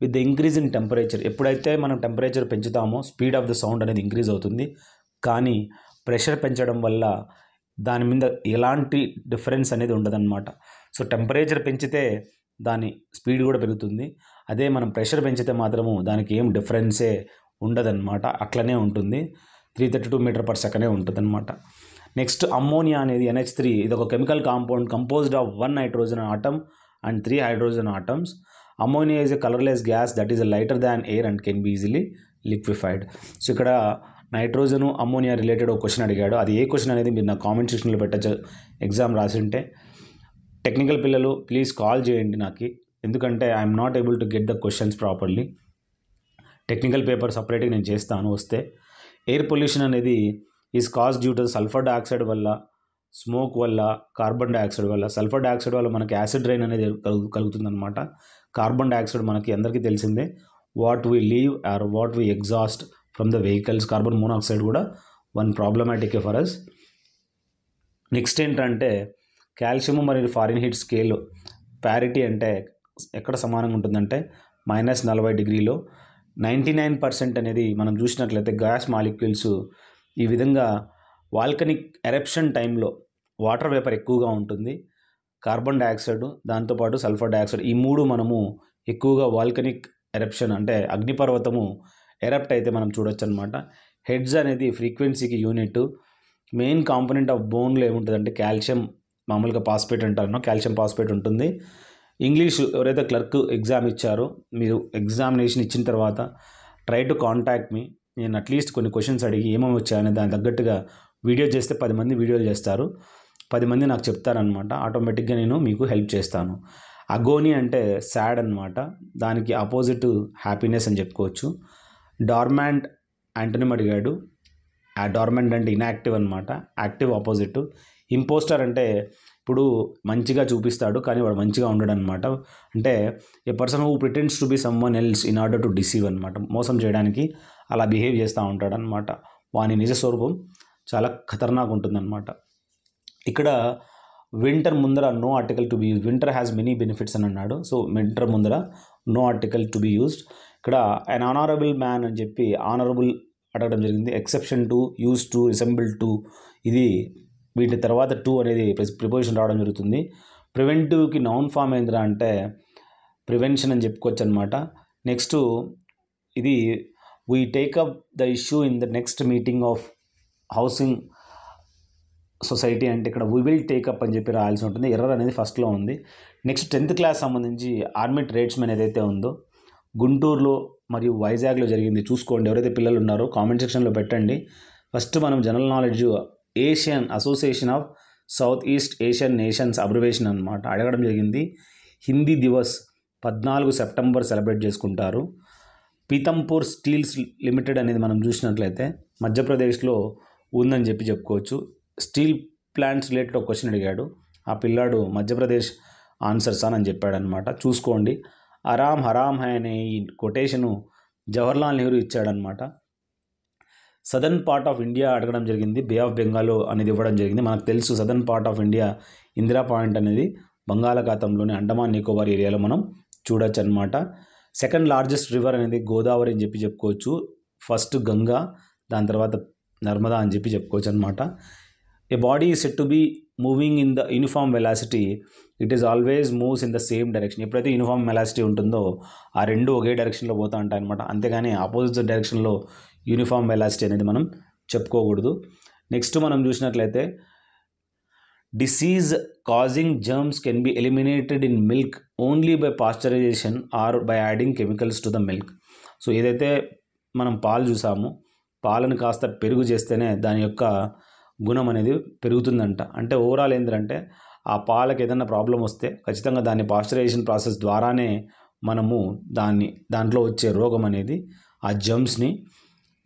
with the increase in temperature ఎప్పుడైతే మనం టెంపరేచర్ పెంచుతామో స్పీడ్ ఆఫ్ ద సౌండ్ అనేది ఇంక్రీజ్ అవుతుంది కానీ ప్రెషర్ పెంచడం వల్ల దాని మీద ఎలాంటి డిఫరెన్స్ అనేది ఉండదన్నమాట సో టెంపరేచర్ పెంచితే దాని స్పీడ్ కూడా పెరుగుతుంది అదే మనం ప్రెషర్ పెంచితే మాత్రము దానికి ఏం డిఫరెన్సే ఉండదన్నమాట అట్లనే ఉంటుంది three thirty two metre per సెకండే అనమాట నెక్స్ట్ అమ్మోనియా అనేది ఎన్హెచ్ త్రీ ఇది ఒక chemical compound composed of one nitrogen atom and three hydrogen atoms ammonia is a colourless gas that uh lighter than air and can be easily liquefied so ఇక్కడ nitrogen ammonia related ఒక question అడిగాడు అది ఏ question అనేది మీరు నా comment సెక్షన్లో పెట్టచ్చు exam రాసి ఉంటే టెక్నికల్ పిల్లలు ప్లీజ్ కాల్ చేయండి నాకు ఎందుకంటే I'm not able to get the questions properly technical paper సపరేట్గా నేను చేస్తాను వస్తే ఎయిర్ పొల్యూషన్ అనేది is cause due to sulphur dioxide వల్ల స్మోక్ వల్ల కార్బన్ డయాక్సైడ్ వల్ల సల్ఫర్ డయాక్సైడ్ వల్ల మనకి యాసిడ్ రైన్ అనేది కలుగుతుందనమాట కార్బన్ డయాక్సైడ్ మనకి అందరికీ తెలిసిందే what we leave or what we exhaust from the vehicles carbon monoxide కూడా one problematic for us next ఏంటంటే కాల్షియం మరియు ఫారిన్ హీట్ స్కేల్ ప్యారిటీ అంటే ఎక్కడ సమానంగా ఉంటుందంటే మైనస్ నలభై డిగ్రీలో నైంటీ నైన్ పర్సెంట్ అనేది మనం చూసినట్లయితే గ్యాస్ మాలిక్యూల్స్ ఈ విధంగా వాల్కనిక్ ఎరప్షన్ టైంలో వాటర్ వేపర్ ఎక్కువగా ఉంటుంది కార్బన్ డయాక్సైడ్ దాంతోపాటు సల్ఫర్ డయాక్సైడ్ ఈ మూడు మనము ఎక్కువగా వాల్కనిక్ ఎరప్షన్ అంటే అగ్నిపర్వతము ఎరప్ట్ అయితే మనం చూడొచ్చు అనమాట హెడ్స్ అనేది ఫ్రీక్వెన్సీకి యూనిట్ మెయిన్ కాంపోనెంట్ ఆఫ్ బోన్లో ఏముంటుందంటే కాల్షియం మామూలుగా పాస్పేట్ అంటాను కాల్షియం పాస్పేట్ ఉంటుంది ఇంగ్లీష్ ఎవరైతే క్లర్క్ ఎగ్జామ్ ఇచ్చారో మీరు ఎగ్జామినేషన్ ఇచ్చిన తర్వాత ట్రై టు కాంటాక్ట్ మీ నేను అట్లీస్ట్ కొన్ని క్వశ్చన్స్ అడిగి ఏమేమి వచ్చాయని దాని తగ్గట్టుగా వీడియో చేస్తే పది మంది వీడియోలు చేస్తారు పది మంది నాకు చెప్తారనమాట ఆటోమేటిక్గా నేను మీకు హెల్ప్ చేస్తాను అగోని అంటే సాడ్ అనమాట దానికి ఆపోజిట్ హ్యాపీనెస్ అని చెప్పుకోవచ్చు డార్మాండ్ యాంటోనిమ్ అడిగాడు ఆ డార్మాండ్ అంటే ఇన్యాక్టివ్ అనమాట యాక్టివ్ ఆపోజిట్ ఇంపోస్టర్ అంటే ఇప్పుడు మంచిగా చూపిస్తాడు కానీ వాడు మంచిగా ఉండడు అనమాట అంటే a person who pretends to be someone else in order to deceive అనమాట మోసం చేయడానికి అలా బిహేవ్ చేస్తూ ఉంటాడు అనమాట వాని నిజ స్వరూపం చాలా ఖతర్నాక్ ఉంటుందన్నమాట ఇక్కడ వింటర్ ముందర no article to be use winter has many benefits అని అన్నాడు సో వింటర్ ముందర no article to be used ఇక్కడ అన్ ఆనరబుల్ మ్యాన్ అని చెప్పి ఆనరబుల్ అడగడం జరిగింది exception to use to resemble to ఇది వీటి తర్వాత టూ అనేది ప్రిపోజిషన్ రావడం జరుగుతుంది ప్రివెంటివ్కి నౌన్ ఫామ్ ఏంద్రా అంటే ప్రివెన్షన్ అని చెప్పుకోవచ్చు అనమాట నెక్స్ట్ ఇది we take up the issue in the next meeting of housing society అంటే ఇక్కడ వీ విల్ టేకప్ అని చెప్పి రాయాల్సి ఉంటుంది ఎర్రర్ అనేది ఫస్ట్లో ఉంది నెక్స్ట్ టెన్త్ క్లాస్ సంబంధించి ఆర్మిట్ రేట్స్మెన్ ఏదైతే ఉందో గుంటూరులో మరియు వైజాగ్లో జరిగింది చూసుకోండి ఎవరైతే పిల్లలు ఉన్నారో కామెంట్ సెక్షన్లో పెట్టండి ఫస్ట్ మనం general knowledge Asian association of south east Asian nations abbreviation అనమాట అడగడం జరిగింది హిందీ దివస్ పద్నాలుగు సెప్టెంబర్ సెలబ్రేట్ చేసుకుంటారు పీతంపూర్ స్టీల్స్ లిమిటెడ్ అనేది మనం చూసినట్లయితే మధ్యప్రదేశ్లో ఉందని చెప్పి చెప్పుకోవచ్చు స్టీల్ ప్లాంట్స్ రిలేటెడ్ ఒక క్వశ్చన్ అడిగాడు ఆ పిల్లాడు మధ్యప్రదేశ్ ఆన్సర్స్ అని చెప్పాడనమాట చూసుకోండి అరామ్ హరామ్ హై అనే ఈ కొటేషను జవహర్లాల్ నెహ్రూ ఇచ్చాడనమాట సదర్న్ పార్ట్ ఆఫ్ ఇండియా అడగడం జరిగింది బే ఆఫ్ బెంగాల్ అనేది ఇవ్వడం జరిగింది మనకు తెలుసు southern part of India Indira point అనేది బంగాళాఖాతంలోని అండమాన్ నికోబార్ ఏరియాలో మనం చూడొచ్చు అనమాట సెకండ్ లార్జెస్ట్ రివర్ అనేది గోదావరి అని చెప్పి చెప్పుకోవచ్చు ఫస్ట్ గంగా దాని తర్వాత నర్మదా అని చెప్పి చెప్పుకోవచ్చు అనమాట a body set to be moving in the uniform velocity it is always moves in the same direction ఎప్పుడైతే యూనిఫామ్ వెలాసిటీ ఉంటుందో ఆ రెండు ఒకే డైరెక్షన్లో పోతూ ఉంటాయి అనమాట అంతేగాని ఆపోజిట్ డైరెక్షన్లో యూనిఫామ్ వెలాసిటీ అనేది మనం చెప్పుకోకూడదు నెక్స్ట్ మనం చూసినట్లయితే disease causing germs can be eliminated in milk only by pasteurization or by adding chemicals to the milk so ఏదైతే మనం పాలు చూసామో పాలను కాస్త పెరుగు చేస్తేనే దాని యొక్క గుణం అనేది పెరుగుతుందంట అంటే ఓవరాల్ ఏంటంటే ఆ పాలకు ఏదైనా ప్రాబ్లం వస్తే ఖచ్చితంగా దాన్ని పాశ్చరైజేషన్ ప్రాసెస్ ద్వారానే మనము దాన్ని దాంట్లో వచ్చే రోగం అనేది ఆ జమ్స్ని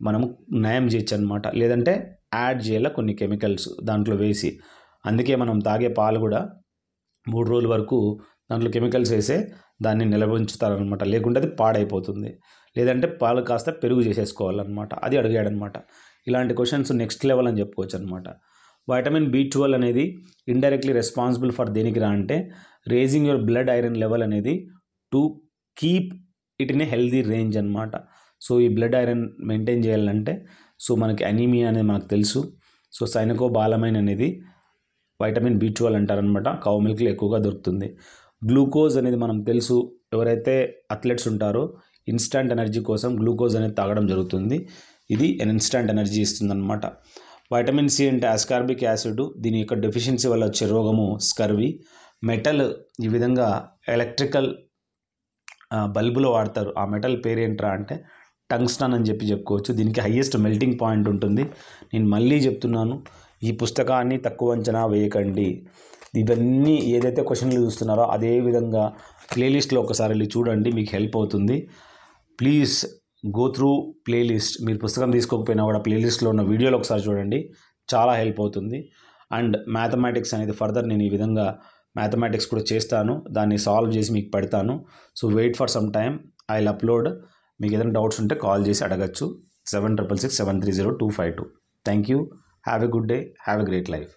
మనం నయం చేయొచ్చు అనమాట లేదంటే యాడ్ చేయాల కొన్ని కెమికల్స్ దాంట్లో వేసి అందుకే మనం తాగే పాలు కూడా మూడు రోజుల వరకు దాంట్లో కెమికల్స్ వేసే దాన్ని నిలవంచుతారనమాట లేకుంటే అది పాడైపోతుంది లేదంటే పాలు కాస్త పెరుగు చేసేసుకోవాలన్నమాట అది అడిగాడనమాట ఇలాంటి క్వశ్చన్స్ నెక్స్ట్ లెవెల్ అని చెప్పుకోవచ్చు అనమాట వైటమిన్ బి ట్వెల్వ్ అనేది ఇండైరెక్ట్లీ రెస్పాన్సిబుల్ ఫర్ దేనికి రా అంటే raising your blood iron level అనేది to keep it in a healthy range అనమాట సో ఈ బ్లడ్ ఐరన్ మెయింటైన్ చేయాలంటే సో మనకి అనీమియా అనేది మనకు తెలుసు సో సైనకో అనేది వైటమిన్ బి ట్వెల్వ్ అంటారనమాట కావు మిల్క్లో ఎక్కువగా దొరుకుతుంది గ్లూకోజ్ అనేది మనం తెలుసు ఎవరైతే అథ్లెట్స్ ఉంటారో ఇన్స్టంట్ ఎనర్జీ కోసం గ్లూకోజ్ అనేది తాగడం జరుగుతుంది ఇది ఇన్స్టంట్ ఎనర్జీ ఇస్తుందన్నమాట వైటమిన్ సి అంటే అస్కార్బిక్ యాసిడ్ దీని యొక్క డెఫిషియన్సీ వల్ల వచ్చే రోగము స్కర్వి మెటల్ ఈ విధంగా ఎలక్ట్రికల్ బల్బులో వాడతారు ఆ మెటల్ పేరు ఏంట్రా అంటే టంగ్స్టన్ అని చెప్పి చెప్పుకోవచ్చు దీనికి హయ్యెస్ట్ మెల్టింగ్ పాయింట్ ఉంటుంది నేను మళ్ళీ చెప్తున్నాను ఈ పుస్తకాన్ని తక్కువ అంచనా వేయకండి ఇవన్నీ ఏదైతే క్వశ్చన్లు చూస్తున్నారో అదే విధంగా ప్లేలిస్ట్లో ఒకసారి వెళ్ళి చూడండి మీకు హెల్ప్ అవుతుంది ప్లీజ్ గో త్రూ ప్లేలిస్ట్ మీరు పుస్తకం తీసుకోకపోయినా కూడా ప్లేలిస్ట్లో ఉన్న వీడియోలు ఒకసారి చూడండి చాలా హెల్ప్ అవుతుంది అండ్ మ్యాథమెటిక్స్ అనేది ఫర్దర్ నేను ఈ విధంగా మ్యాథమెటిక్స్ కూడా చేస్తాను దాన్ని సాల్వ్ చేసి మీకు పెడతాను so wait for some time I upload మీకు ఏదైనా డౌట్స్ ఉంటే కాల్ చేసి అడగచ్చు seven triple six seven three zero two five two thank you have a good day have a great life